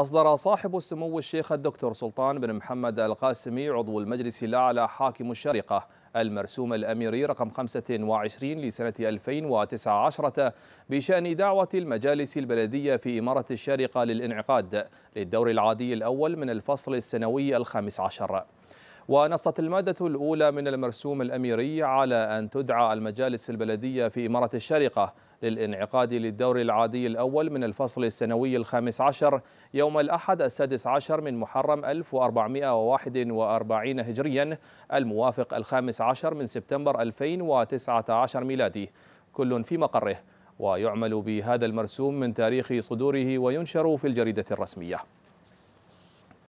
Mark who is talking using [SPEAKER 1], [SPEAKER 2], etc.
[SPEAKER 1] أصدر صاحب السمو الشيخ الدكتور سلطان بن محمد القاسمي عضو المجلس الأعلى حاكم الشارقة المرسوم الأميري رقم 25 لسنة 2019 بشأن دعوة المجالس البلدية في إمارة الشارقة للانعقاد للدور العادي الأول من الفصل السنوي الخامس عشر ونصت المادة الأولى من المرسوم الأميري على أن تدعى المجالس البلدية في إمارة الشارقة للانعقاد للدور العادي الأول من الفصل السنوي الخامس عشر يوم الأحد السادس عشر من محرم 1441 هجريا الموافق الخامس عشر من سبتمبر 2019 ميلادي كل في مقره ويعمل بهذا المرسوم من تاريخ صدوره وينشر في الجريدة الرسمية